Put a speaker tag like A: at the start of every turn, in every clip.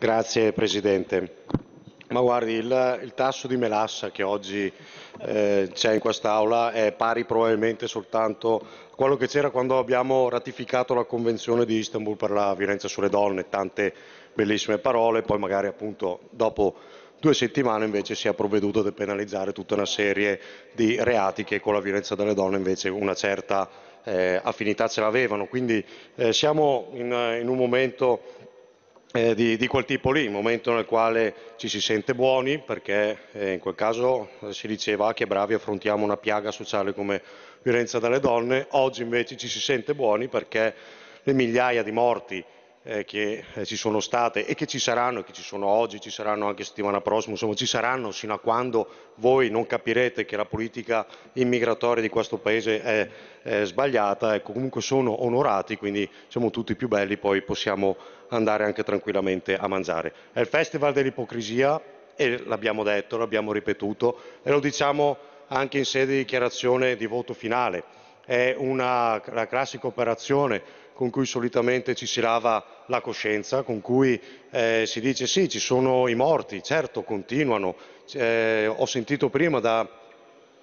A: Grazie Presidente. Ma guardi, il, il tasso di melassa che oggi eh, c'è in quest'Aula è pari probabilmente soltanto a quello che c'era quando abbiamo ratificato la Convenzione di Istanbul per la violenza sulle donne, tante bellissime parole, poi magari appunto dopo due settimane invece si è provveduto a depenalizzare tutta una serie di reati che con la violenza delle donne invece una certa eh, affinità ce l'avevano. Quindi eh, siamo in, in un momento eh, di, di, quel tipo lì, il momento nel quale ci si sente buoni, perché eh, in quel caso eh, si diceva che bravi affrontiamo una piaga sociale come violenza dalle donne, oggi invece ci si sente buoni perché le migliaia di morti eh, che eh, ci sono state e che ci saranno, che ci sono oggi, ci saranno anche settimana prossima, insomma ci saranno sino a quando voi non capirete che la politica immigratoria di questo Paese è, è sbagliata, ecco, comunque sono onorati, quindi siamo tutti più belli, poi possiamo andare anche tranquillamente a mangiare. È il Festival dell'ipocrisia e l'abbiamo detto, l'abbiamo ripetuto e lo diciamo anche in sede di dichiarazione di voto finale. È una, una classica operazione con cui solitamente ci si lava la coscienza, con cui eh, si dice sì, ci sono i morti, certo, continuano. Eh, ho sentito prima dagli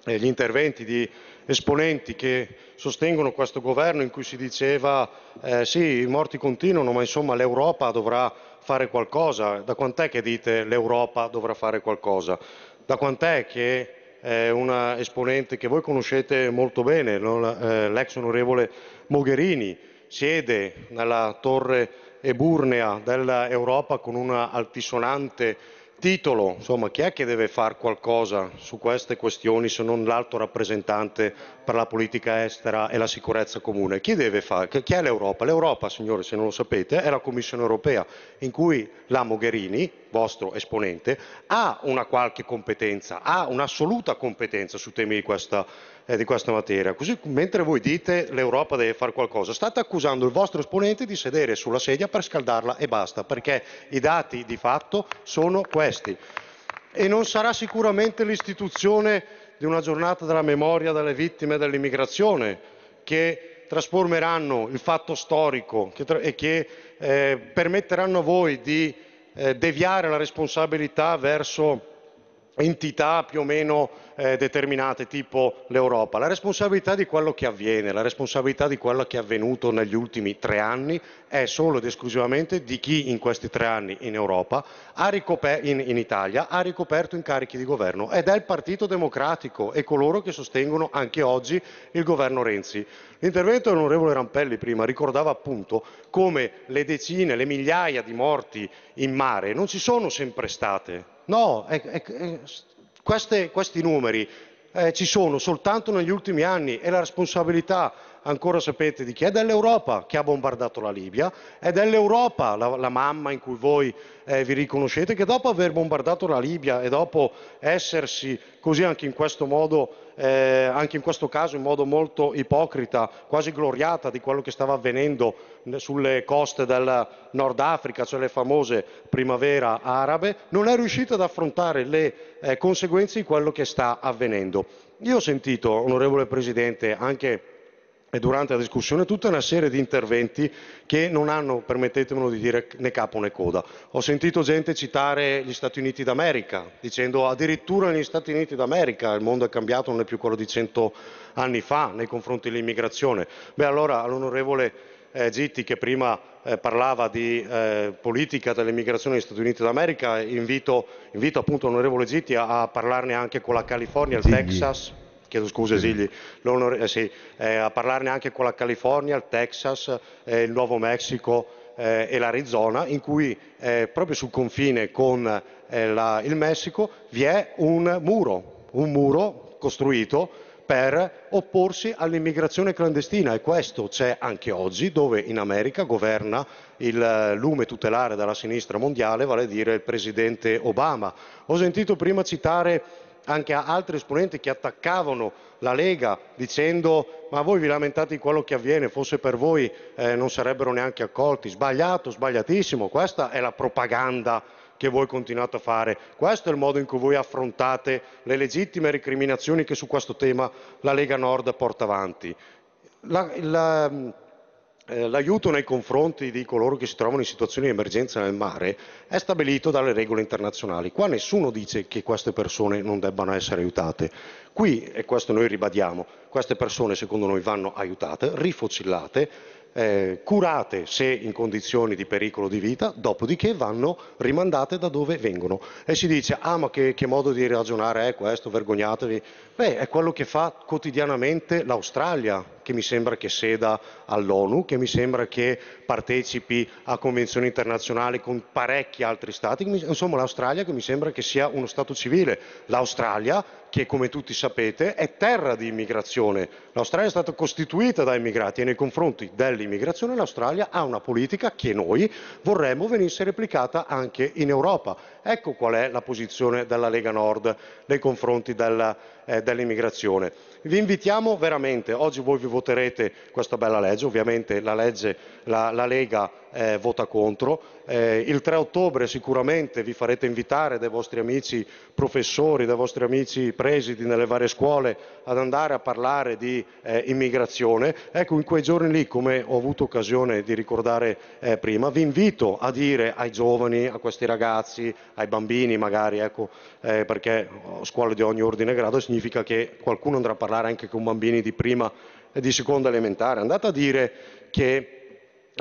A: eh, interventi di esponenti che sostengono questo governo in cui si diceva eh, sì, i morti continuano, ma insomma l'Europa dovrà fare qualcosa. Da quant'è che dite l'Europa dovrà fare qualcosa? Da quant'è che eh, una esponente che voi conoscete molto bene, eh, l'ex onorevole Mogherini, siede nella torre eburnea dell'Europa con un altisonante titolo, insomma, chi è che deve fare qualcosa su queste questioni se non l'alto rappresentante per la politica estera e la sicurezza comune? Chi deve fare? Chi è l'Europa? L'Europa, signori, se non lo sapete, è la Commissione europea in cui la Mogherini, vostro esponente, ha una qualche competenza, ha un'assoluta competenza su temi di questa, eh, di questa materia. Così mentre voi dite l'Europa deve fare qualcosa, state accusando il vostro esponente di sedere sulla sedia per scaldarla e basta, perché i dati di fatto sono questi contesti e non sarà sicuramente l'istituzione di una giornata della memoria delle vittime dell'immigrazione che trasformeranno il fatto storico e che eh, permetteranno a voi di eh, deviare la responsabilità verso entità più o meno eh, determinate tipo l'Europa, la responsabilità di quello che avviene, la responsabilità di quello che è avvenuto negli ultimi tre anni è solo ed esclusivamente di chi in questi tre anni in Europa, ricoper- in, in Italia, ha ricoperto incarichi di governo ed è il Partito Democratico e coloro che sostengono anche oggi il governo Renzi. L'intervento dell'onorevole Rampelli prima ricordava appunto come le decine, le migliaia di morti in mare non ci sono sempre state. No, è, è, è queste, questi numeri eh, ci sono soltanto negli ultimi anni e la responsabilità ancora sapete di chi è, dell'Europa che ha bombardato la Libia, è dell'Europa la, la mamma in cui voi eh, vi riconoscete, che dopo aver bombardato la Libia e dopo essersi così anche in questo modo, eh, anche in questo caso in modo molto ipocrita, quasi gloriata di quello che stava avvenendo sulle coste del Nord Africa, cioè le famose primavera arabe, non è riuscita ad affrontare le eh, conseguenze di quello che sta avvenendo. Io ho sentito, onorevole Presidente, anche e durante la discussione tutta una serie di interventi che non hanno, permettetemelo di dire, né capo né coda. Ho sentito gente citare gli Stati Uniti d'America, dicendo addirittura negli Stati Uniti d'America il mondo è cambiato, non è più quello di cento anni fa nei confronti dell'immigrazione. Beh, allora all'onorevole eh, Gitti che prima eh, parlava di eh, politica dell'immigrazione negli Stati Uniti d'America, invito, invito appunto l'onorevole Gitti a, a, parlarne anche con la California, il Digli. Texas chiedo scusa Esigli, eh, sì, eh, a parlarne anche con la California, il Texas, eh, il Nuovo Messico eh, e l'Arizona, in cui eh, proprio sul confine con eh, la, il Messico vi è un muro, un muro costruito per opporsi all'immigrazione clandestina e questo c'è anche oggi dove in America governa il lume tutelare dalla sinistra mondiale, vale a dire il presidente Obama. Ho sentito prima citare anche a altri esponenti che attaccavano la Lega dicendo ma voi vi lamentate di quello che avviene, forse per voi eh, non sarebbero neanche accolti. Sbagliato, sbagliatissimo, questa è la propaganda che voi continuate a fare. Questo è il modo in cui voi affrontate le legittime recriminazioni che su questo tema la Lega Nord porta avanti. La, la, eh, l'aiuto nei confronti di coloro che si trovano in situazioni di emergenza nel mare è stabilito dalle regole internazionali. Qua nessuno dice che queste persone non debbano essere aiutate. Qui, e questo noi ribadiamo, queste persone secondo noi vanno aiutate, rifocillate, eh, curate se in condizioni di pericolo di vita, dopodiché vanno rimandate da dove vengono. E si dice, ah ma che, che modo di ragionare è questo, vergognatevi. Beh, è quello che fa quotidianamente l'Australia, che mi sembra che seda all'ONU, che mi sembra che partecipi a convenzioni internazionali con parecchi altri stati, insomma l'Australia che mi sembra che sia uno Stato civile, l'Australia che come tutti sapete è terra di immigrazione, l'Australia è stata costituita da immigrati e nei confronti dell'immigrazione l'Australia ha una politica che noi vorremmo venisse replicata anche in Europa. Ecco qual è la posizione della Lega Nord nei confronti della, eh, dell'immigrazione. Vi invitiamo veramente, oggi voi vi votate voterete questa bella legge, ovviamente la, legge, la, la Lega eh, vota contro. Eh, il 3 ottobre sicuramente vi farete invitare dai vostri amici professori, dai vostri amici presidi nelle varie scuole ad andare a parlare di eh, immigrazione. Ecco, in quei giorni lì, come ho avuto occasione di ricordare eh, prima, vi invito a dire ai giovani, a questi ragazzi, ai bambini magari, ecco, eh, perché scuole di ogni ordine e grado significa che qualcuno andrà a parlare anche con bambini di prima di seconda elementare, andate a dire che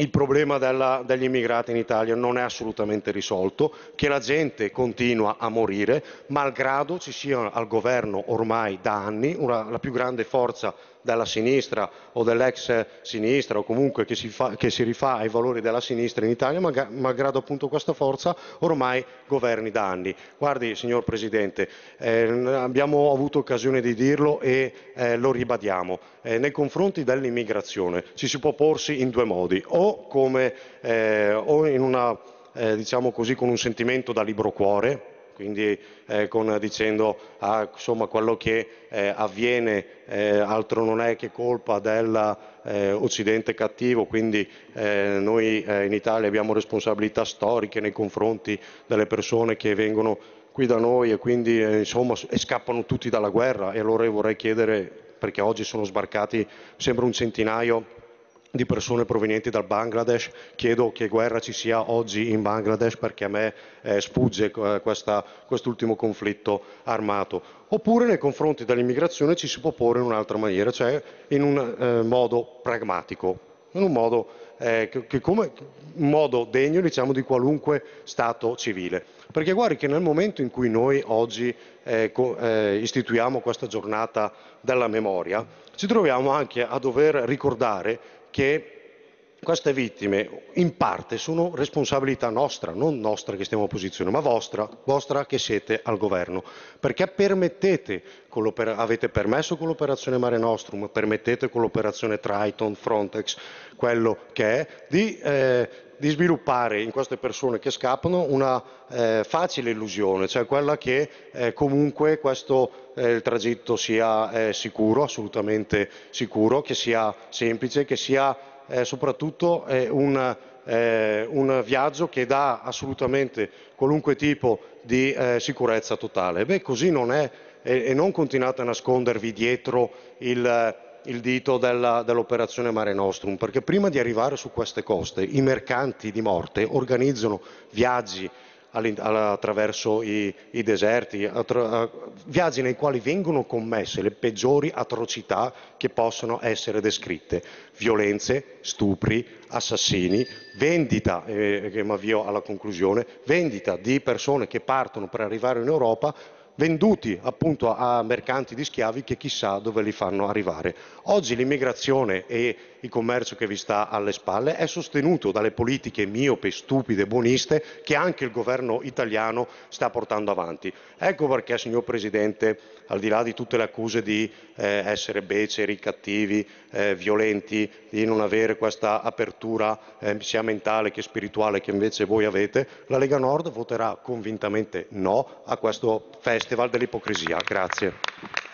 A: il problema della, degli immigrati in Italia non è assolutamente risolto, che la gente continua a morire, malgrado ci sia al governo ormai da anni una, la più grande forza della sinistra o dell'ex sinistra o comunque che si, fa, che si, rifà ai valori della sinistra in Italia, malgrado appunto questa forza ormai governi da anni. Guardi, signor Presidente, eh, abbiamo avuto occasione di dirlo e eh, lo ribadiamo. Eh, nei confronti dell'immigrazione ci si può porsi in due modi. O o, come, eh, o in una, eh, diciamo così, con un sentimento da libro cuore, quindi eh, con, dicendo ah, insomma, quello che eh, avviene eh, altro non è che colpa dell'Occidente eh, cattivo, quindi eh, noi eh, in Italia abbiamo responsabilità storiche nei confronti delle persone che vengono qui da noi e quindi insomma, e scappano tutti dalla guerra e allora vorrei chiedere, perché oggi sono sbarcati sembra un centinaio di persone provenienti dal Bangladesh, chiedo che guerra ci sia oggi in Bangladesh perché a me eh, sfugge eh, questa, quest'ultimo conflitto armato. Oppure nei confronti dell'immigrazione ci si può porre in un'altra maniera, cioè in un eh, modo pragmatico, in un modo, eh, che, come, modo degno diciamo, di qualunque Stato civile. Perché guardi che nel momento in cui noi oggi eh, eh, istituiamo questa giornata della memoria, ci troviamo anche a dover ricordare che queste vittime in parte sono responsabilità nostra, non nostra che stiamo a posizione, ma vostra, vostra che siete al governo, perché permettete, avete permesso con l'operazione Mare Nostrum, permettete con l'operazione Triton, Frontex, quello che è, di, eh, di sviluppare in queste persone che scappano una eh, facile illusione, cioè quella che eh, comunque questo eh, il tragitto sia eh, sicuro, assolutamente sicuro, che sia semplice, che sia eh, soprattutto eh, un, un, viaggio che dà assolutamente qualunque tipo di eh, sicurezza totale. Beh, così non è e, non continuate a nascondervi dietro il, il dito della, dell'operazione Mare Nostrum, perché prima di arrivare su queste coste i mercanti di morte organizzano viaggi attraverso i, i deserti, attra viaggi nei quali vengono commesse le peggiori atrocità che possono essere descritte, violenze, stupri, assassini, vendita, eh, che mi avvio alla conclusione, vendita di persone che partono per arrivare in Europa venduti appunto a mercanti di schiavi che chissà dove li fanno arrivare. Oggi l'immigrazione e il commercio che vi sta alle spalle è sostenuto dalle politiche miope, stupide, buoniste che anche il governo italiano sta portando avanti. Ecco perché, signor Presidente, al di là di tutte le accuse di eh, essere beceri, cattivi, eh, violenti, di non avere questa apertura eh, sia mentale che spirituale che invece voi avete, la Lega Nord voterà convintamente no a questo festival dell'ipocrisia. Grazie.